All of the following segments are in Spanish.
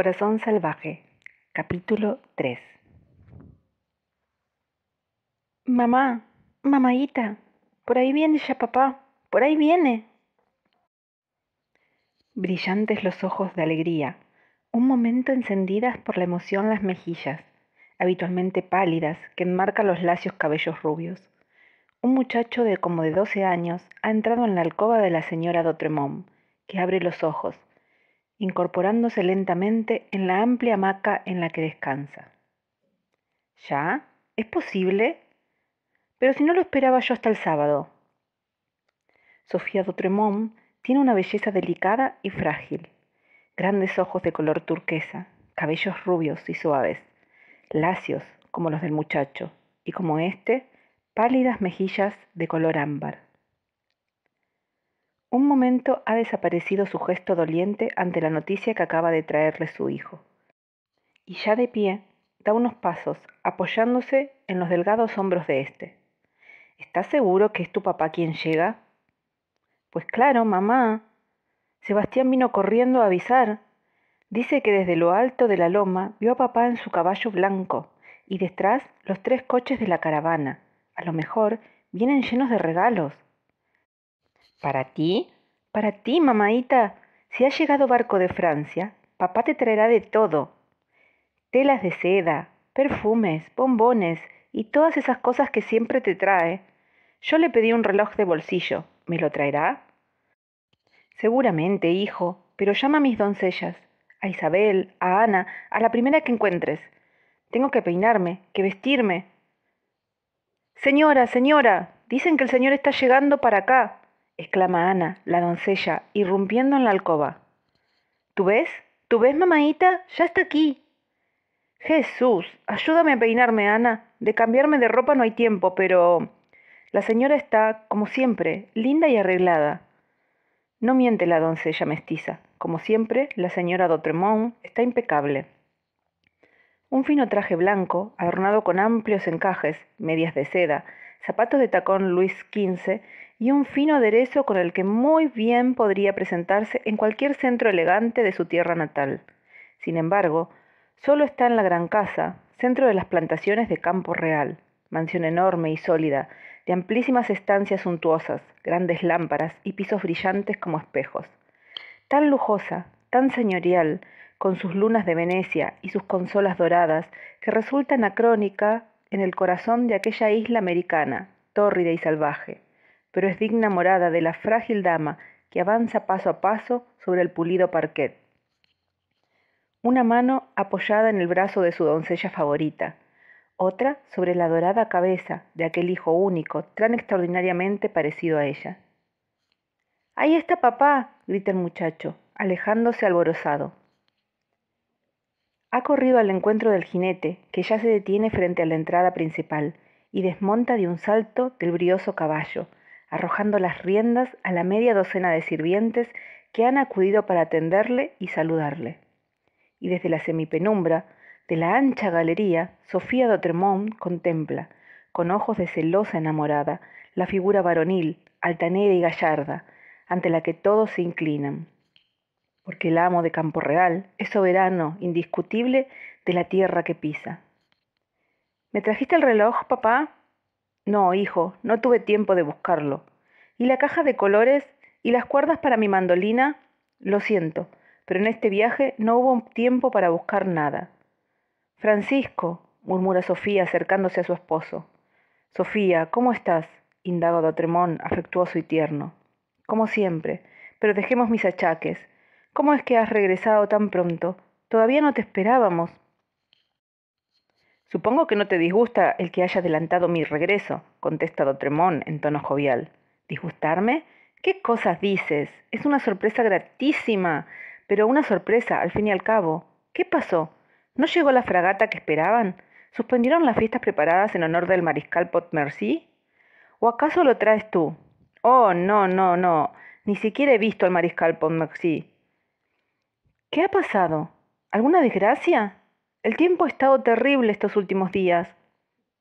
Corazón Salvaje, capítulo 3. Mamá, mamaita, por ahí viene ya papá, por ahí viene. Brillantes los ojos de alegría, un momento encendidas por la emoción las mejillas, habitualmente pálidas, que enmarcan los lacios cabellos rubios. Un muchacho de como de 12 años ha entrado en la alcoba de la señora Dotremont, que abre los ojos, incorporándose lentamente en la amplia hamaca en la que descansa. ¿Ya? ¿Es posible? Pero si no lo esperaba yo hasta el sábado. Sofía Dotremont tiene una belleza delicada y frágil, grandes ojos de color turquesa, cabellos rubios y suaves, lacios como los del muchacho, y como éste, pálidas mejillas de color ámbar. Un momento ha desaparecido su gesto doliente ante la noticia que acaba de traerle su hijo. Y ya de pie, da unos pasos, apoyándose en los delgados hombros de éste. ¿Estás seguro que es tu papá quien llega? Pues claro, mamá. Sebastián vino corriendo a avisar. Dice que desde lo alto de la loma vio a papá en su caballo blanco y detrás los tres coches de la caravana. A lo mejor vienen llenos de regalos ¿Para ti? Para ti, mamaita. Si ha llegado barco de Francia, papá te traerá de todo. Telas de seda, perfumes, bombones y todas esas cosas que siempre te trae. Yo le pedí un reloj de bolsillo. ¿Me lo traerá? Seguramente, hijo, pero llama a mis doncellas, a Isabel, a Ana, a la primera que encuentres. Tengo que peinarme, que vestirme. Señora, señora, dicen que el señor está llegando para acá exclama Ana, la doncella, irrumpiendo en la alcoba. ¿Tú ves? ¿Tú ves, mamaita? Ya está aquí. Jesús, ayúdame a peinarme, Ana. De cambiarme de ropa no hay tiempo, pero... La señora está, como siempre, linda y arreglada. No miente la doncella mestiza. Como siempre, la señora Dotremont está impecable. Un fino traje blanco, adornado con amplios encajes, medias de seda, zapatos de tacón Luis XV y un fino aderezo con el que muy bien podría presentarse en cualquier centro elegante de su tierra natal. Sin embargo, solo está en la Gran Casa, centro de las plantaciones de Campo Real, mansión enorme y sólida, de amplísimas estancias suntuosas, grandes lámparas y pisos brillantes como espejos. Tan lujosa, tan señorial, con sus lunas de Venecia y sus consolas doradas, que resulta anacrónica en el corazón de aquella isla americana, tórrida y salvaje pero es digna morada de la frágil dama que avanza paso a paso sobre el pulido parquet. Una mano apoyada en el brazo de su doncella favorita, otra sobre la dorada cabeza de aquel hijo único tan extraordinariamente parecido a ella. Ahí está papá, grita el muchacho, alejándose alborozado. Ha corrido al encuentro del jinete, que ya se detiene frente a la entrada principal, y desmonta de un salto del brioso caballo, arrojando las riendas a la media docena de sirvientes que han acudido para atenderle y saludarle. Y desde la semipenumbra de la ancha galería, Sofía Dotremont contempla, con ojos de celosa enamorada, la figura varonil, altanera y gallarda, ante la que todos se inclinan. Porque el amo de Campo Real es soberano, indiscutible, de la tierra que pisa. ¿Me trajiste el reloj, papá? No, hijo, no tuve tiempo de buscarlo. ¿Y la caja de colores? ¿Y las cuerdas para mi mandolina? Lo siento, pero en este viaje no hubo tiempo para buscar nada. Francisco, murmura Sofía acercándose a su esposo. Sofía, ¿cómo estás? indaga Tremón, afectuoso y tierno. Como siempre, pero dejemos mis achaques. ¿Cómo es que has regresado tan pronto? Todavía no te esperábamos. Supongo que no te disgusta el que haya adelantado mi regreso, contesta Dotremón en tono jovial. ¿Disgustarme? ¿Qué cosas dices? Es una sorpresa gratísima, pero una sorpresa, al fin y al cabo. ¿Qué pasó? ¿No llegó la fragata que esperaban? ¿Suspendieron las fiestas preparadas en honor del mariscal Potmercy? ¿O acaso lo traes tú? Oh, no, no, no. Ni siquiera he visto al mariscal Potmercy». ¿Qué ha pasado? ¿Alguna desgracia? El tiempo ha estado terrible estos últimos días.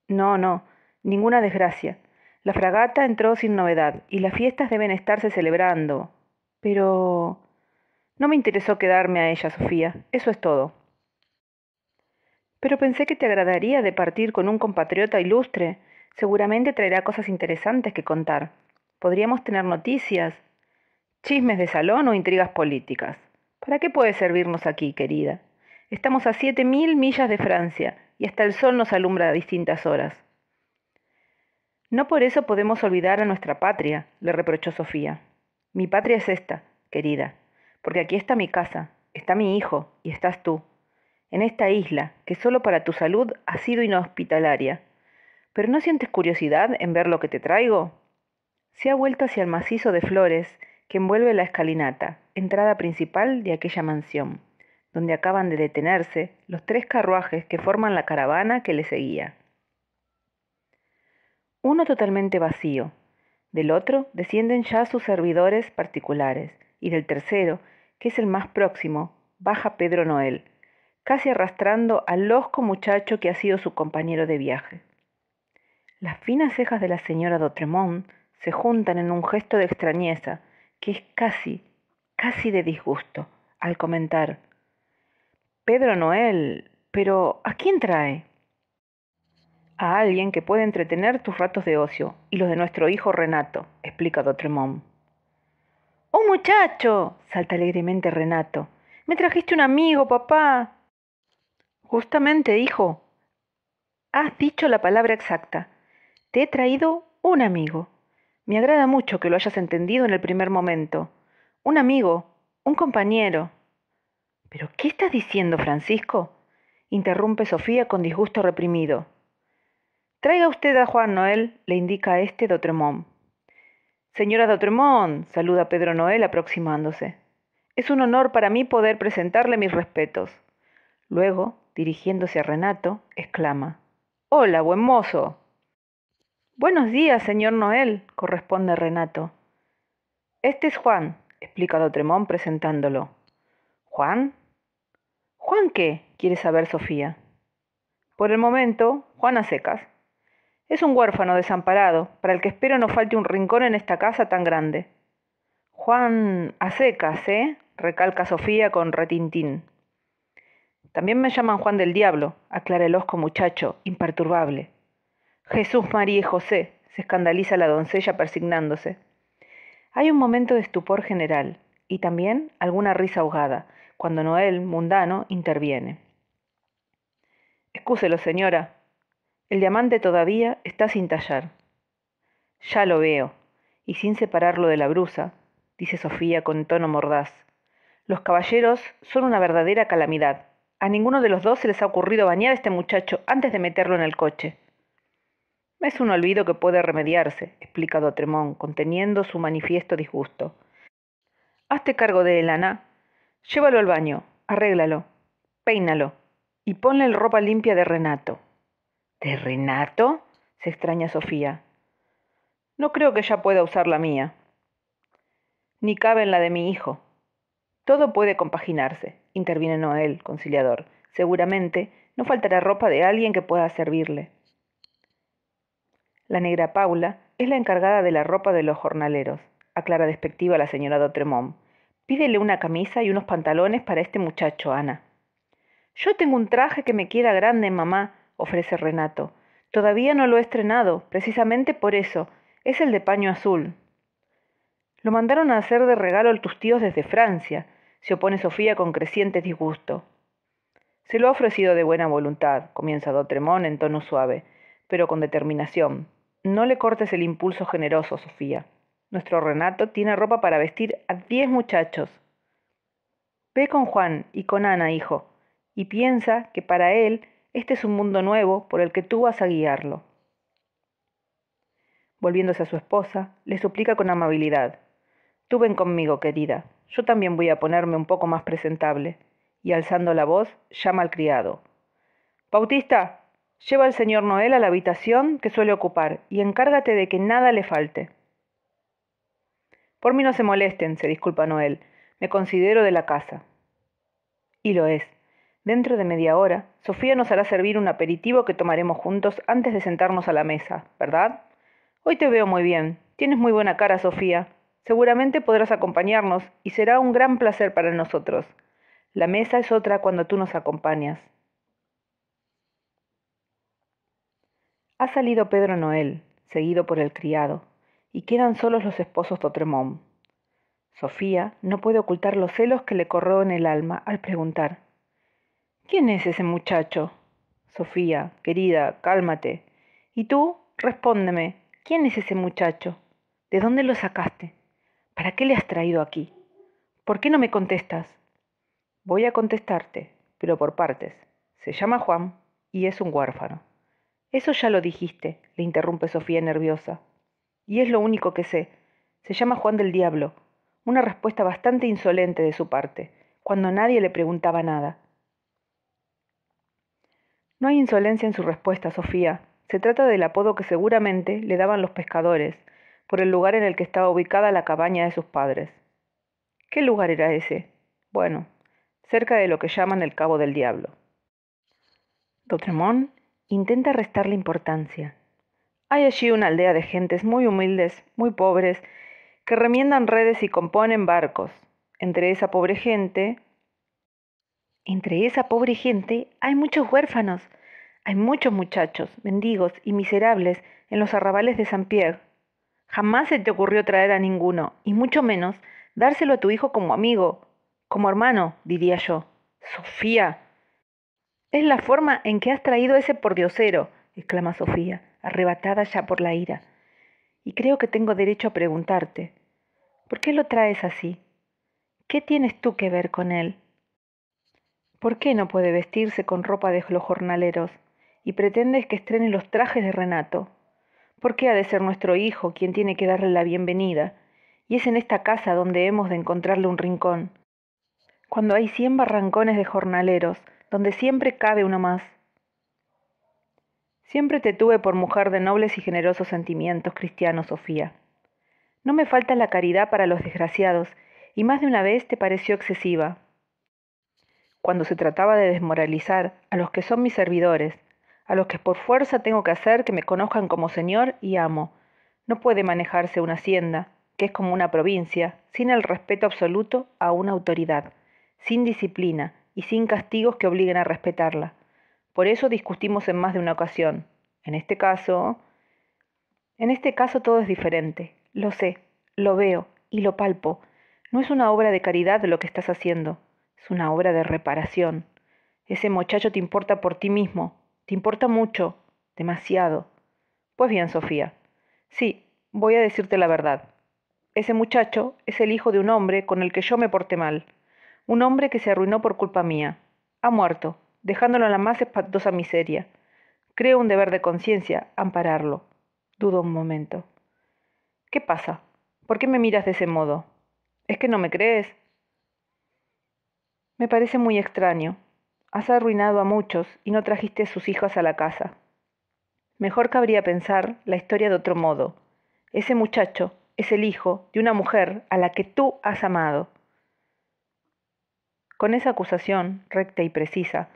No, no, ninguna desgracia. La fragata entró sin novedad y las fiestas deben estarse celebrando. Pero... No me interesó quedarme a ella, Sofía. Eso es todo. Pero pensé que te agradaría de partir con un compatriota ilustre. Seguramente traerá cosas interesantes que contar. Podríamos tener noticias, chismes de salón o intrigas políticas. ¿Para qué puede servirnos aquí, querida? Estamos a mil millas de Francia y hasta el sol nos alumbra a distintas horas. No por eso podemos olvidar a nuestra patria, le reprochó Sofía. Mi patria es esta, querida, porque aquí está mi casa, está mi hijo y estás tú, en esta isla que solo para tu salud ha sido inhospitalaria. ¿Pero no sientes curiosidad en ver lo que te traigo? Se ha vuelto hacia el macizo de flores que envuelve la escalinata, entrada principal de aquella mansión donde acaban de detenerse los tres carruajes que forman la caravana que le seguía. Uno totalmente vacío, del otro descienden ya sus servidores particulares, y del tercero, que es el más próximo, baja Pedro Noel, casi arrastrando al losco muchacho que ha sido su compañero de viaje. Las finas cejas de la señora Dotremont se juntan en un gesto de extrañeza, que es casi, casi de disgusto, al comentar Pedro Noel, pero ¿a quién trae? A alguien que puede entretener tus ratos de ocio y los de nuestro hijo Renato, explica Dotremont. ¡Oh muchacho! salta alegremente Renato. Me trajiste un amigo, papá. Justamente, hijo. Has dicho la palabra exacta. Te he traído un amigo. Me agrada mucho que lo hayas entendido en el primer momento. Un amigo, un compañero. ¿Pero qué estás diciendo, Francisco? interrumpe Sofía con disgusto reprimido. Traiga usted a Juan Noel, le indica a este Dotremont. Señora Dotremont, saluda Pedro Noel aproximándose. Es un honor para mí poder presentarle mis respetos. Luego, dirigiéndose a Renato, exclama. Hola, buen mozo. Buenos días, señor Noel, corresponde Renato. Este es Juan, explica Dotremont presentándolo. ¿Juan? ¿Juan qué? quiere saber Sofía. Por el momento, Juan a secas. Es un huérfano desamparado, para el que espero no falte un rincón en esta casa tan grande. Juan a secas, ¿eh? recalca Sofía con retintín. También me llaman Juan del Diablo, aclara el osco muchacho, imperturbable. Jesús, María y José, se escandaliza la doncella persignándose. Hay un momento de estupor general, y también alguna risa ahogada, cuando Noel, mundano, interviene. —¡Escúselo, señora. El diamante todavía está sin tallar. Ya lo veo, y sin separarlo de la brusa, dice Sofía con tono mordaz. Los caballeros son una verdadera calamidad. A ninguno de los dos se les ha ocurrido bañar a este muchacho antes de meterlo en el coche. Es un olvido que puede remediarse, explica Dotremón, conteniendo su manifiesto disgusto. Hazte cargo de Elana Llévalo al baño, arréglalo, peínalo y ponle ropa limpia de Renato. ¿De Renato? se extraña Sofía. No creo que ella pueda usar la mía. Ni cabe en la de mi hijo. Todo puede compaginarse, interviene Noel, conciliador. Seguramente no faltará ropa de alguien que pueda servirle. La negra Paula es la encargada de la ropa de los jornaleros, aclara despectiva la señora Dotremont. Pídele una camisa y unos pantalones para este muchacho, Ana. Yo tengo un traje que me queda grande, mamá, ofrece Renato. Todavía no lo he estrenado, precisamente por eso. Es el de paño azul. Lo mandaron a hacer de regalo a tus tíos desde Francia, se opone Sofía con creciente disgusto. Se lo ha ofrecido de buena voluntad, comienza Dotremón en tono suave, pero con determinación. No le cortes el impulso generoso, Sofía. Nuestro Renato tiene ropa para vestir a diez muchachos. Ve con Juan y con Ana, hijo, y piensa que para él este es un mundo nuevo por el que tú vas a guiarlo. Volviéndose a su esposa, le suplica con amabilidad. Tú ven conmigo, querida. Yo también voy a ponerme un poco más presentable. Y alzando la voz, llama al criado. Bautista, lleva al señor Noel a la habitación que suele ocupar y encárgate de que nada le falte. Por mí no se molesten, se disculpa Noel. Me considero de la casa. Y lo es. Dentro de media hora, Sofía nos hará servir un aperitivo que tomaremos juntos antes de sentarnos a la mesa, ¿verdad? Hoy te veo muy bien. Tienes muy buena cara, Sofía. Seguramente podrás acompañarnos y será un gran placer para nosotros. La mesa es otra cuando tú nos acompañas. Ha salido Pedro Noel, seguido por el criado y quedan solos los esposos Totremón. Sofía no puede ocultar los celos que le en el alma al preguntar: ¿Quién es ese muchacho? Sofía, querida, cálmate. Y tú, respóndeme: ¿quién es ese muchacho? ¿De dónde lo sacaste? ¿Para qué le has traído aquí? ¿Por qué no me contestas? Voy a contestarte, pero por partes. Se llama Juan y es un huérfano. Eso ya lo dijiste, le interrumpe Sofía nerviosa y es lo único que sé. Se llama Juan del Diablo. Una respuesta bastante insolente de su parte, cuando nadie le preguntaba nada. No hay insolencia en su respuesta, Sofía. Se trata del apodo que seguramente le daban los pescadores, por el lugar en el que estaba ubicada la cabaña de sus padres. ¿Qué lugar era ese? Bueno, cerca de lo que llaman el Cabo del Diablo. Dotremont intenta restarle importancia, hay allí una aldea de gentes muy humildes, muy pobres, que remiendan redes y componen barcos. Entre esa pobre gente, entre esa pobre gente hay muchos huérfanos, hay muchos muchachos, mendigos y miserables en los arrabales de San Pierre. Jamás se te ocurrió traer a ninguno, y mucho menos dárselo a tu hijo como amigo, como hermano, diría yo. Sofía. Es la forma en que has traído ese pordiosero, exclama Sofía arrebatada ya por la ira, y creo que tengo derecho a preguntarte, ¿por qué lo traes así? ¿Qué tienes tú que ver con él? ¿Por qué no puede vestirse con ropa de los jornaleros y pretendes que estrene los trajes de Renato? ¿Por qué ha de ser nuestro hijo quien tiene que darle la bienvenida? Y es en esta casa donde hemos de encontrarle un rincón. Cuando hay cien barrancones de jornaleros, donde siempre cabe uno más. Siempre te tuve por mujer de nobles y generosos sentimientos cristiano Sofía. No me falta la caridad para los desgraciados, y más de una vez te pareció excesiva. Cuando se trataba de desmoralizar a los que son mis servidores, a los que por fuerza tengo que hacer que me conozcan como señor y amo, no puede manejarse una hacienda, que es como una provincia, sin el respeto absoluto a una autoridad, sin disciplina y sin castigos que obliguen a respetarla. Por eso discutimos en más de una ocasión. En este caso... En este caso todo es diferente. Lo sé, lo veo y lo palpo. No es una obra de caridad lo que estás haciendo, es una obra de reparación. Ese muchacho te importa por ti mismo, te importa mucho, demasiado. Pues bien, Sofía, sí, voy a decirte la verdad. Ese muchacho es el hijo de un hombre con el que yo me porté mal, un hombre que se arruinó por culpa mía. Ha muerto, dejándolo en la más espantosa miseria. Creo un deber de conciencia, ampararlo. Dudo un momento. ¿Qué pasa? ¿Por qué me miras de ese modo? ¿Es que no me crees? Me parece muy extraño. Has arruinado a muchos y no trajiste a sus hijos a la casa. Mejor cabría pensar la historia de otro modo. Ese muchacho es el hijo de una mujer a la que tú has amado. Con esa acusación recta y precisa,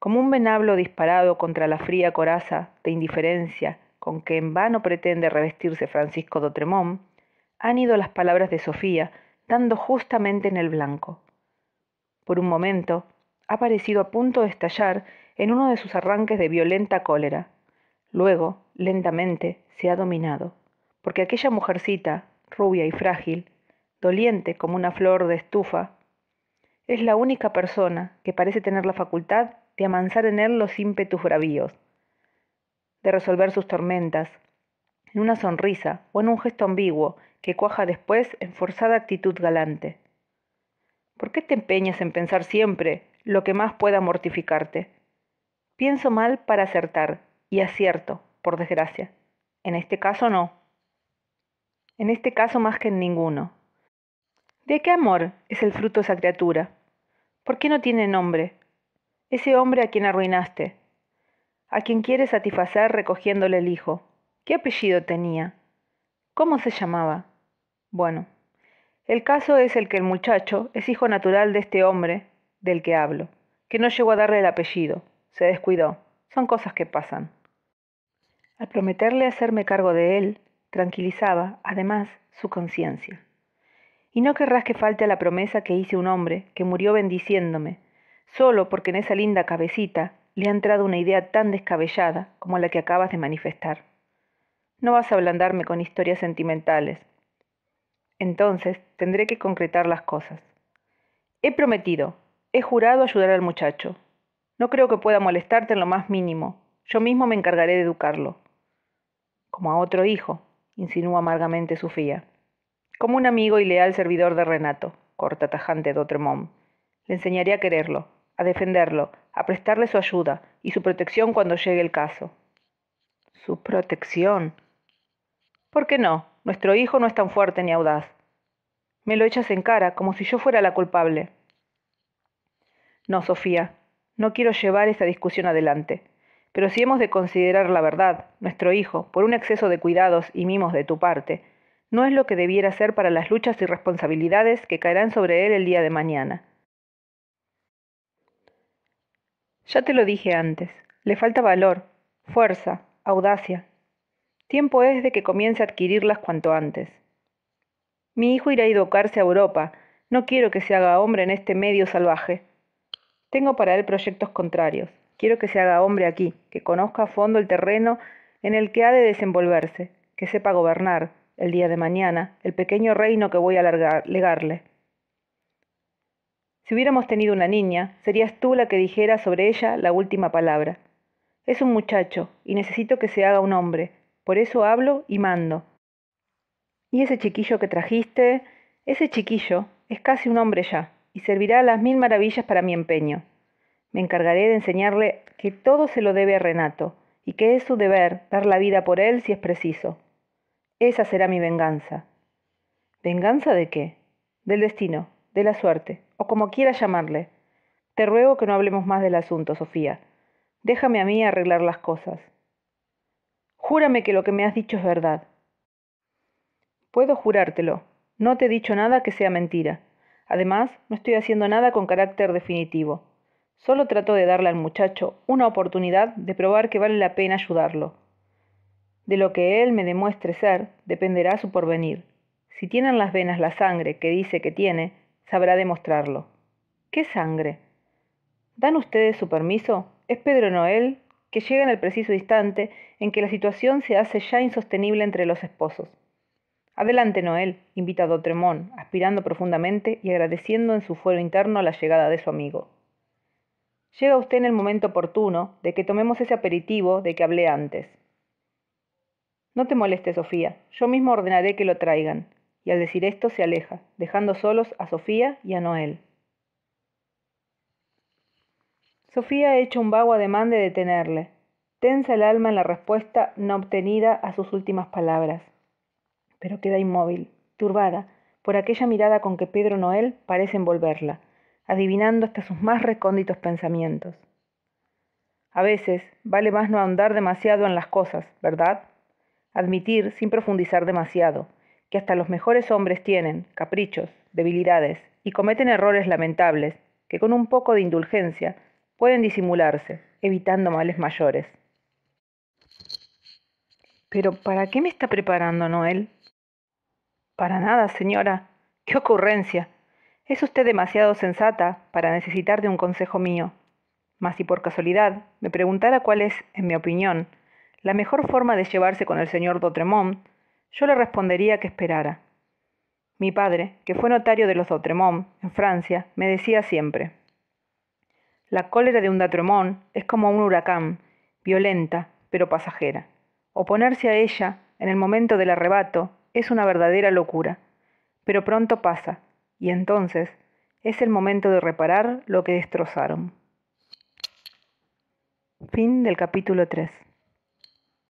como un venablo disparado contra la fría coraza de indiferencia con que en vano pretende revestirse Francisco Dotremont, han ido las palabras de Sofía dando justamente en el blanco. Por un momento, ha parecido a punto de estallar en uno de sus arranques de violenta cólera. Luego, lentamente, se ha dominado, porque aquella mujercita, rubia y frágil, doliente como una flor de estufa, es la única persona que parece tener la facultad de amansar en él los ímpetus bravíos, de resolver sus tormentas, en una sonrisa o en un gesto ambiguo que cuaja después en forzada actitud galante. ¿Por qué te empeñas en pensar siempre lo que más pueda mortificarte? Pienso mal para acertar, y acierto, por desgracia. En este caso no. En este caso más que en ninguno. ¿De qué amor es el fruto esa criatura? ¿Por qué no tiene nombre? Ese hombre a quien arruinaste, a quien quiere satisfacer recogiéndole el hijo. ¿Qué apellido tenía? ¿Cómo se llamaba? Bueno, el caso es el que el muchacho es hijo natural de este hombre del que hablo, que no llegó a darle el apellido, se descuidó. Son cosas que pasan. Al prometerle hacerme cargo de él, tranquilizaba, además, su conciencia. Y no querrás que falte a la promesa que hice un hombre que murió bendiciéndome, solo porque en esa linda cabecita le ha entrado una idea tan descabellada como la que acabas de manifestar. No vas a ablandarme con historias sentimentales. Entonces tendré que concretar las cosas. He prometido, he jurado ayudar al muchacho. No creo que pueda molestarte en lo más mínimo. Yo mismo me encargaré de educarlo. Como a otro hijo, insinúa amargamente Sofía. Como un amigo y leal servidor de Renato, corta tajante Dotremont. Le enseñaré a quererlo, a defenderlo, a prestarle su ayuda y su protección cuando llegue el caso. Su protección. ¿Por qué no? Nuestro hijo no es tan fuerte ni audaz. Me lo echas en cara, como si yo fuera la culpable. No, Sofía, no quiero llevar esa discusión adelante. Pero si hemos de considerar la verdad, nuestro hijo, por un exceso de cuidados y mimos de tu parte, no es lo que debiera ser para las luchas y responsabilidades que caerán sobre él el día de mañana. Ya te lo dije antes, le falta valor, fuerza, audacia. Tiempo es de que comience a adquirirlas cuanto antes. Mi hijo irá a educarse a Europa. No quiero que se haga hombre en este medio salvaje. Tengo para él proyectos contrarios. Quiero que se haga hombre aquí, que conozca a fondo el terreno en el que ha de desenvolverse, que sepa gobernar, el día de mañana, el pequeño reino que voy a legarle. Si hubiéramos tenido una niña, serías tú la que dijera sobre ella la última palabra. Es un muchacho, y necesito que se haga un hombre. Por eso hablo y mando. Y ese chiquillo que trajiste, ese chiquillo, es casi un hombre ya, y servirá a las mil maravillas para mi empeño. Me encargaré de enseñarle que todo se lo debe a Renato, y que es su deber dar la vida por él si es preciso. Esa será mi venganza. ¿Venganza de qué? Del destino de la suerte, o como quiera llamarle. Te ruego que no hablemos más del asunto, Sofía. Déjame a mí arreglar las cosas. Júrame que lo que me has dicho es verdad. Puedo jurártelo. No te he dicho nada que sea mentira. Además, no estoy haciendo nada con carácter definitivo. Solo trato de darle al muchacho una oportunidad de probar que vale la pena ayudarlo. De lo que él me demuestre ser, dependerá su porvenir. Si tiene en las venas la sangre que dice que tiene, sabrá demostrarlo. ¿Qué sangre? ¿Dan ustedes su permiso? Es Pedro Noel que llega en el preciso instante en que la situación se hace ya insostenible entre los esposos. Adelante, Noel, invita a Dotremón, aspirando profundamente y agradeciendo en su fuero interno la llegada de su amigo. Llega usted en el momento oportuno de que tomemos ese aperitivo de que hablé antes. No te moleste, Sofía, yo mismo ordenaré que lo traigan y al decir esto se aleja, dejando solos a Sofía y a Noel. Sofía ha hecho un vago ademán de detenerle, tensa el alma en la respuesta no obtenida a sus últimas palabras, pero queda inmóvil, turbada, por aquella mirada con que Pedro Noel parece envolverla, adivinando hasta sus más recónditos pensamientos. A veces vale más no ahondar demasiado en las cosas, ¿verdad? Admitir sin profundizar demasiado, que hasta los mejores hombres tienen caprichos, debilidades y cometen errores lamentables que con un poco de indulgencia pueden disimularse, evitando males mayores. Pero ¿para qué me está preparando Noel? Para nada, señora. ¡Qué ocurrencia! Es usted demasiado sensata para necesitar de un consejo mío. Mas si por casualidad me preguntara cuál es, en mi opinión, la mejor forma de llevarse con el señor Dotremont, yo le respondería que esperara. Mi padre, que fue notario de los Dautremont, en Francia, me decía siempre, la cólera de un Dautremont es como un huracán, violenta, pero pasajera. Oponerse a ella, en el momento del arrebato, es una verdadera locura, pero pronto pasa, y entonces es el momento de reparar lo que destrozaron. Fin del capítulo 3.